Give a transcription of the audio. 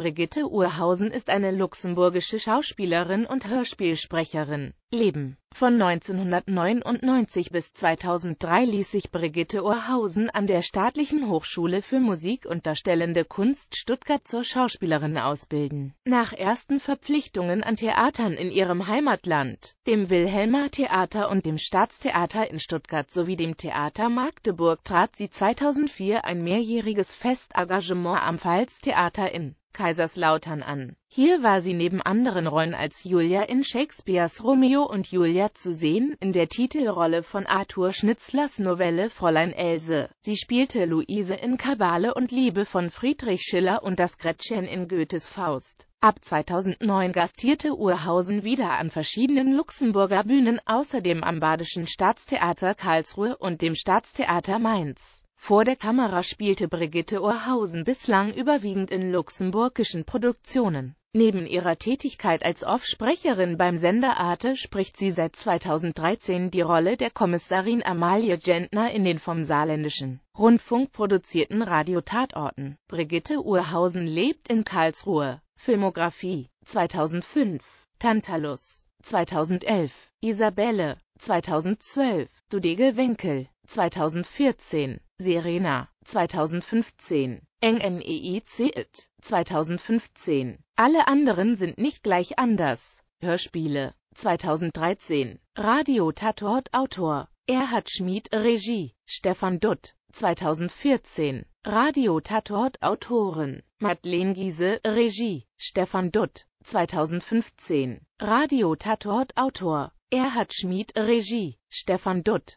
Brigitte Urhausen ist eine luxemburgische Schauspielerin und Hörspielsprecherin. Leben Von 1999 bis 2003 ließ sich Brigitte Urhausen an der Staatlichen Hochschule für Musik und Darstellende Kunst Stuttgart zur Schauspielerin ausbilden. Nach ersten Verpflichtungen an Theatern in ihrem Heimatland, dem Wilhelmer Theater und dem Staatstheater in Stuttgart sowie dem Theater Magdeburg trat sie 2004 ein mehrjähriges Festengagement am Pfalz Theater in Kaiserslautern an. Hier war sie neben anderen Rollen als Julia in Shakespeares Romeo und Julia zu sehen, in der Titelrolle von Arthur Schnitzlers Novelle Fräulein Else. Sie spielte Luise in Kabale und Liebe von Friedrich Schiller und das Gretchen in Goethes Faust. Ab 2009 gastierte Urhausen wieder an verschiedenen Luxemburger Bühnen, außerdem am Badischen Staatstheater Karlsruhe und dem Staatstheater Mainz. Vor der Kamera spielte Brigitte Ohrhausen bislang überwiegend in luxemburgischen Produktionen. Neben ihrer Tätigkeit als Offsprecherin beim Sender Arte spricht sie seit 2013 die Rolle der Kommissarin Amalie Gentner in den vom saarländischen Rundfunk produzierten Radiotatorten. Brigitte Urhausen lebt in Karlsruhe. Filmografie 2005 Tantalus 2011 Isabelle 2012 Dudege Winkel 2014 Serena, 2015, NMEIC IT, 2015. Alle anderen sind nicht gleich anders. Hörspiele, 2013. Radio Tatort Autor, Erhard Schmid Regie, Stefan Dutt, 2014. Radio Tatort Autoren, Madeleine Giese Regie, Stefan Dutt, 2015. Radio Tatort Autor, Erhard Schmid Regie, Stefan Dutt,